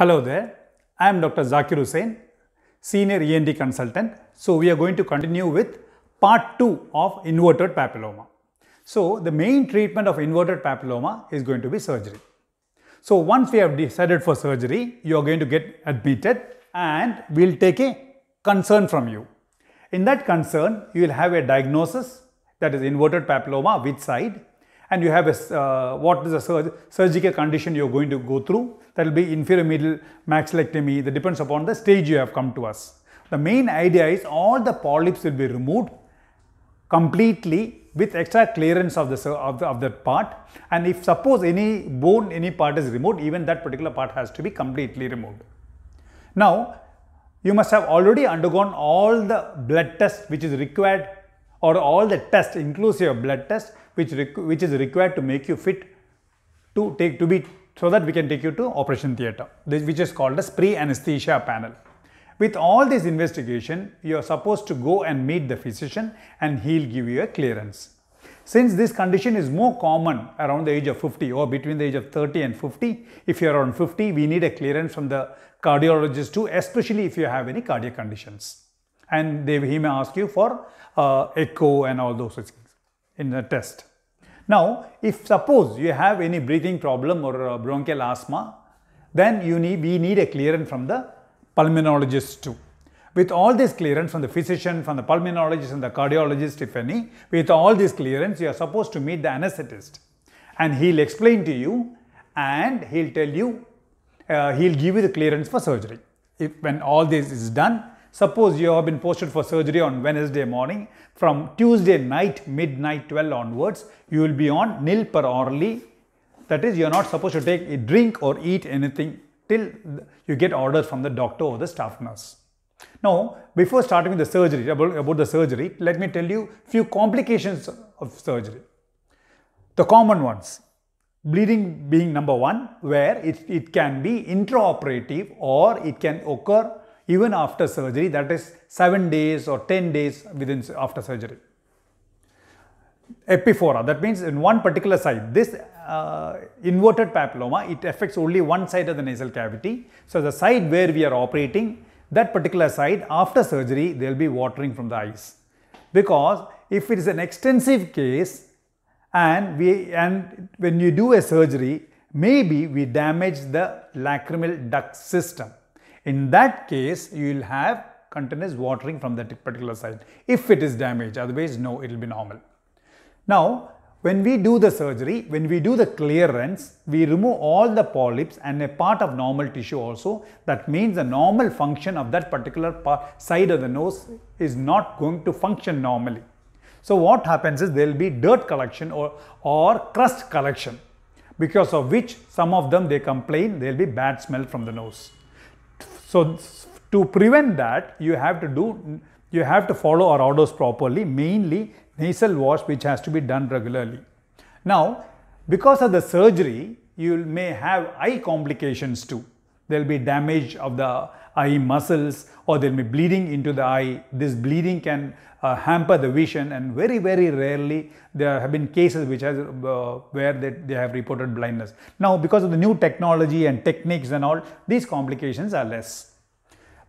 Hello there, I am Dr. Zakir Hussain, Senior END Consultant. So we are going to continue with part 2 of inverted papilloma. So the main treatment of inverted papilloma is going to be surgery. So once we have decided for surgery, you are going to get admitted and we'll take a concern from you. In that concern, you will have a diagnosis that is inverted papilloma, which side, and you have a, uh, what is a surgical condition you're going to go through. That will be inferior middle maxillectomy. That depends upon the stage you have come to us. The main idea is all the polyps will be removed completely with extra clearance of, the, of, the, of that part and if suppose any bone any part is removed even that particular part has to be completely removed. Now you must have already undergone all the blood tests which is required or all the tests inclusive blood test which, which is required to make you fit to take to be so that we can take you to operation theater this, which is called as pre-anesthesia panel. With all this investigation, you are supposed to go and meet the physician and he'll give you a clearance. Since this condition is more common around the age of 50 or between the age of 30 and 50, if you're around 50, we need a clearance from the cardiologist too, especially if you have any cardiac conditions and they, he may ask you for uh, echo and all those such things in the test. Now, if suppose you have any breathing problem or uh, bronchial asthma, then you need, we need a clearance from the pulmonologist too. With all this clearance from the physician, from the pulmonologist and the cardiologist if any, with all this clearance, you are supposed to meet the anesthetist and he'll explain to you and he'll tell you, uh, he'll give you the clearance for surgery. If, when all this is done, Suppose you have been posted for surgery on Wednesday morning, from Tuesday night, midnight 12 onwards, you will be on nil per orally. That is, you are not supposed to take a drink or eat anything till you get orders from the doctor or the staff nurse. Now, before starting the surgery, about, about the surgery, let me tell you few complications of surgery. The common ones, bleeding being number one, where it, it can be intraoperative or it can occur even after surgery that is 7 days or 10 days within after surgery. Epiphora that means in one particular side this uh, inverted papilloma it affects only one side of the nasal cavity. So, the side where we are operating that particular side after surgery there will be watering from the eyes because if it is an extensive case and we and when you do a surgery maybe we damage the lacrimal duct system in that case, you will have continuous watering from that particular site if it is damaged otherwise no it will be normal now when we do the surgery when we do the clearance we remove all the polyps and a part of normal tissue also that means the normal function of that particular side of the nose is not going to function normally so what happens is there will be dirt collection or or crust collection because of which some of them they complain there will be bad smell from the nose so to prevent that, you have to do, you have to follow our orders properly, mainly nasal wash which has to be done regularly. Now, because of the surgery, you may have eye complications too there will be damage of the eye muscles or there will be bleeding into the eye. This bleeding can uh, hamper the vision and very very rarely there have been cases which has uh, where they, they have reported blindness. Now because of the new technology and techniques and all these complications are less.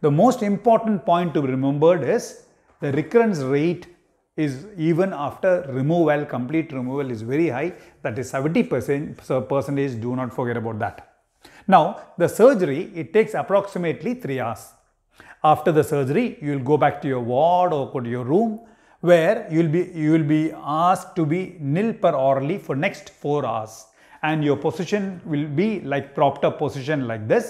The most important point to be remembered is the recurrence rate is even after removal, complete removal is very high. That is 70 percent. So percentage. Do not forget about that. Now, the surgery, it takes approximately 3 hours. After the surgery, you will go back to your ward or go to your room where you will be, you will be asked to be nil per orally for next 4 hours and your position will be like propped up position like this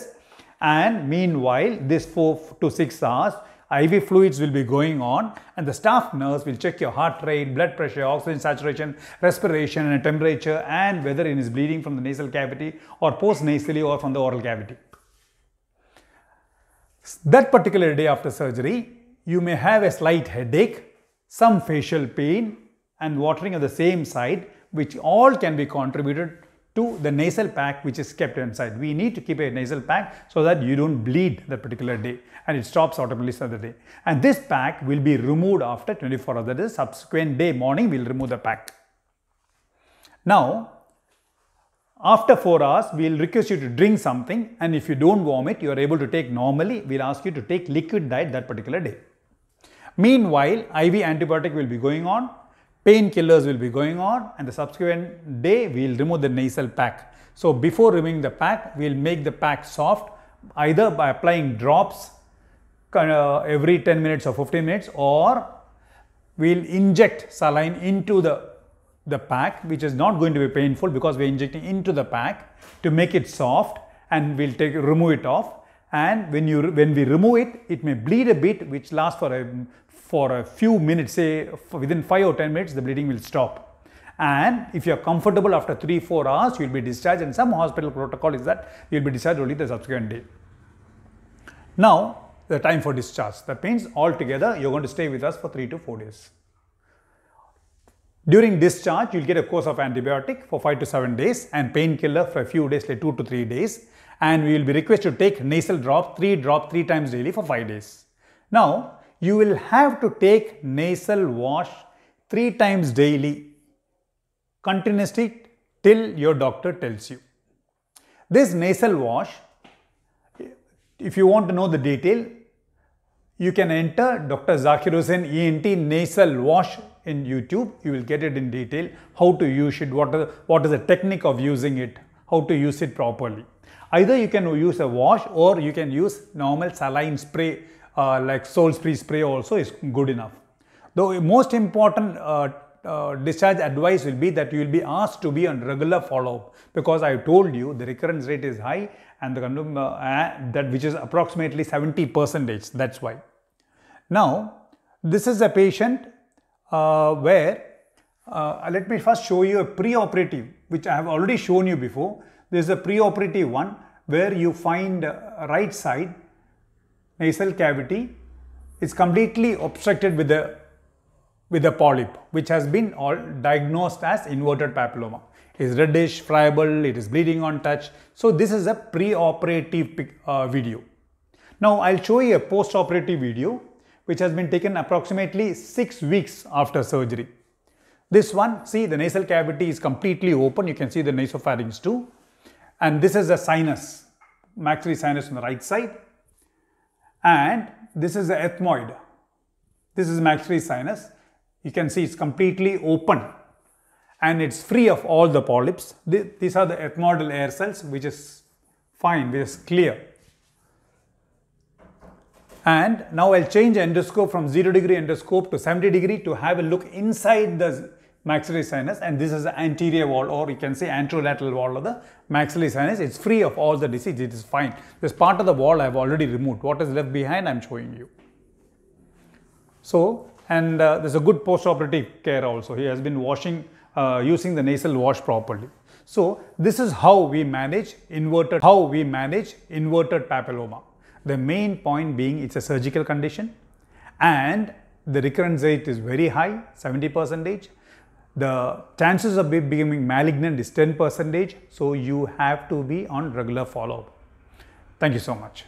and meanwhile this 4 to 6 hours IV fluids will be going on and the staff nurse will check your heart rate, blood pressure, oxygen saturation, respiration and temperature and whether it is bleeding from the nasal cavity or postnasally or from the oral cavity. That particular day after surgery, you may have a slight headache, some facial pain and watering of the same side which all can be contributed to the nasal pack which is kept inside. We need to keep a nasal pack so that you don't bleed that particular day and it stops automatically the the day. And this pack will be removed after 24 hours, that is subsequent day morning we will remove the pack. Now, after 4 hours, we will request you to drink something and if you don't vomit, you are able to take normally, we will ask you to take liquid diet that particular day. Meanwhile, IV antibiotic will be going on painkillers will be going on and the subsequent day we will remove the nasal pack. So before removing the pack, we will make the pack soft either by applying drops every 10 minutes or 15 minutes or we will inject saline into the, the pack which is not going to be painful because we are injecting into the pack to make it soft and we will take remove it off and when you when we remove it it may bleed a bit which lasts for a, for a few minutes, say within 5 or 10 minutes, the bleeding will stop. And if you are comfortable after 3-4 hours, you will be discharged and some hospital protocol is that you will be discharged only the subsequent day. Now, the time for discharge. That means altogether you are going to stay with us for 3 to 4 days. During discharge, you will get a course of antibiotic for 5 to 7 days and painkiller for a few days, like 2 to 3 days. And we will be requested to take nasal drop, 3 drop 3 times daily for 5 days. Now, you will have to take nasal wash 3 times daily continuously till your doctor tells you. This nasal wash, if you want to know the detail, you can enter Dr. Zakir Hussain ENT nasal wash in YouTube. You will get it in detail, how to use it, what, are, what is the technique of using it, how to use it properly. Either you can use a wash or you can use normal saline spray uh, like soul spray also is good enough. The most important uh, uh, discharge advice will be that you will be asked to be on regular follow-up because I told you the recurrence rate is high and the uh, uh, that which is approximately 70 percentage that's why. Now this is a patient uh, where uh, let me first show you a preoperative which I have already shown you before. This is a preoperative one where you find right side nasal cavity is completely obstructed with a with a polyp which has been all diagnosed as inverted papilloma. It is reddish, friable, it is bleeding on touch. So this is a pre-operative uh, video. Now I'll show you a post-operative video which has been taken approximately 6 weeks after surgery. This one, see the nasal cavity is completely open. You can see the nasopharynx too. And this is a sinus, maxillary sinus on the right side and this is the ethmoid. This is maxillary sinus. You can see it's completely open and it's free of all the polyps. These are the ethmoidal air cells which is fine, which is clear. And now I'll change endoscope from 0 degree endoscope to 70 degree to have a look inside the maxillary sinus and this is the anterior wall or you can say anterolateral wall of the maxillary sinus. It's free of all the disease. It is fine. This part of the wall I have already removed. What is left behind I am showing you. So and uh, there's a good postoperative care also. He has been washing uh, using the nasal wash properly. So this is how we manage inverted how we manage inverted papilloma. The main point being it's a surgical condition and the recurrence rate is very high 70 percentage the chances of it becoming malignant is 10 percentage. So, you have to be on regular follow up. Thank you so much.